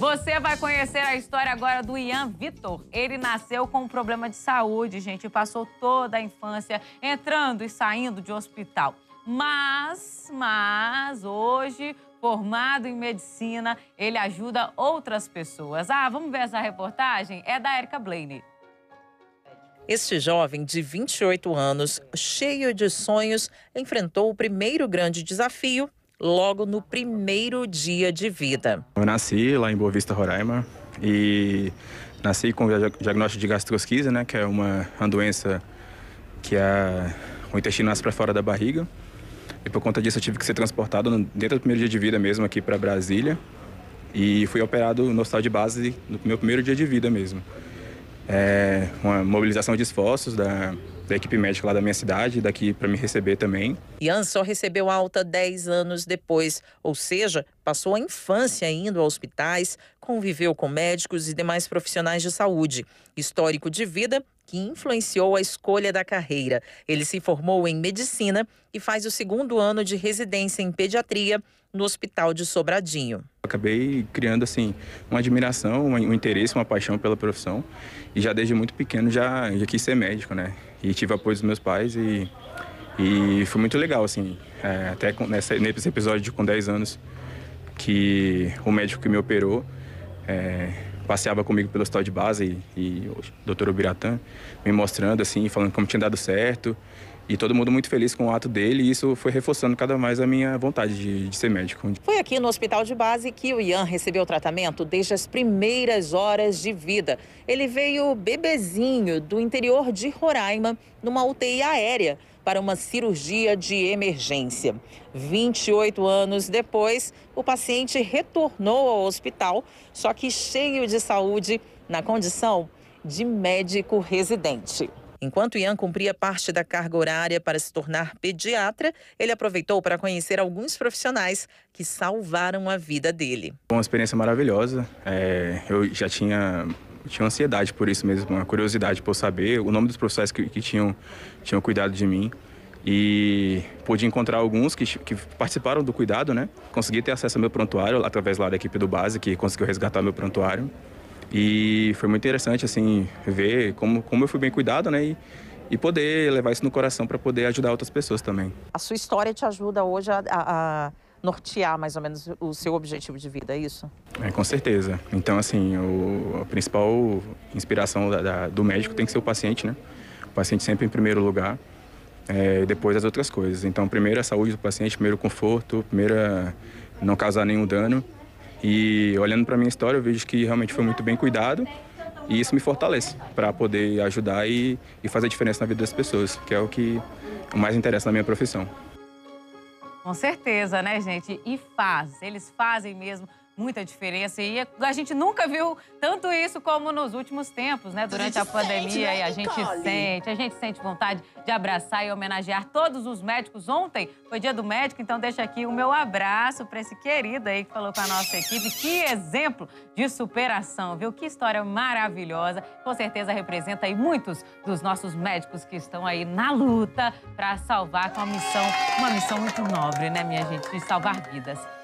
Você vai conhecer a história agora do Ian Vitor. Ele nasceu com um problema de saúde, gente, e passou toda a infância entrando e saindo de hospital. Mas, mas, hoje, formado em medicina, ele ajuda outras pessoas. Ah, vamos ver essa reportagem? É da Erika Blaney. Este jovem de 28 anos, cheio de sonhos, enfrentou o primeiro grande desafio logo no primeiro dia de vida. Eu nasci lá em Boa Vista, Roraima, e nasci com o diagnóstico de gastrosquise, né, que é uma, uma doença que a, é o intestino nasce para fora da barriga. E por conta disso eu tive que ser transportado dentro do primeiro dia de vida mesmo aqui para Brasília. E fui operado no hospital de base no meu primeiro dia de vida mesmo é, uma mobilização de esforços da, da equipe médica lá da minha cidade, daqui para me receber também. Ian só recebeu alta 10 anos depois, ou seja, passou a infância indo a hospitais, conviveu com médicos e demais profissionais de saúde. Histórico de vida que influenciou a escolha da carreira. Ele se formou em medicina e faz o segundo ano de residência em pediatria no Hospital de Sobradinho. Acabei criando assim uma admiração, um interesse, uma paixão pela profissão e já desde muito pequeno já, já quis ser médico, né? E tive apoio dos meus pais e, e foi muito legal assim, é, até nessa, nesse episódio de com 10 anos que o médico que me operou é, passeava comigo pelo hospital de base e, e o doutor Obiratã me mostrando, assim, falando como tinha dado certo e todo mundo muito feliz com o ato dele e isso foi reforçando cada mais a minha vontade de, de ser médico. Foi aqui no hospital de base que o Ian recebeu tratamento desde as primeiras horas de vida. Ele veio bebezinho do interior de Roraima numa UTI aérea para uma cirurgia de emergência. 28 anos depois, o paciente retornou ao hospital, só que cheio de saúde, na condição de médico residente. Enquanto Ian cumpria parte da carga horária para se tornar pediatra, ele aproveitou para conhecer alguns profissionais que salvaram a vida dele. Uma experiência maravilhosa. É, eu já tinha tinha ansiedade por isso mesmo, uma curiosidade por saber o nome dos profissionais que, que, tinham, tinham cuidado de mim. E pude encontrar alguns que, que participaram do cuidado, né? Consegui ter acesso ao meu prontuário através lá da equipe do Base, que conseguiu resgatar meu prontuário. E foi muito interessante, assim, ver como, como eu fui bem cuidado, né? E, e poder levar isso no coração para poder ajudar outras pessoas também. A sua história te ajuda hoje a, a nortear mais ou menos o seu objetivo de vida, é isso? É, com certeza. Então, assim, o, a principal inspiração da, da, do médico tem que ser o paciente, né? O paciente sempre em primeiro lugar, é, depois as outras coisas. Então, primeiro a saúde do paciente, primeiro o conforto, primeiro não causar nenhum dano e olhando para minha história, eu vejo que realmente foi muito bem cuidado e isso me fortalece para poder ajudar e, e fazer diferença na vida das pessoas, que é o que mais interessa na minha profissão. Com certeza, né, gente? E faz, eles fazem mesmo muita diferença. E a gente nunca viu tanto isso como nos últimos tempos, né? Durante a, a pandemia, sente, né, a gente sente, a gente sente vontade de abraçar e homenagear todos os médicos. Ontem foi dia do médico, então deixa aqui o meu abraço para esse querido aí que falou com a nossa equipe. Que exemplo de superação, viu? Que história maravilhosa. Com certeza representa aí muitos dos nossos médicos que estão aí na luta para salvar com a missão, uma missão muito nobre, né, minha gente, de salvar vidas.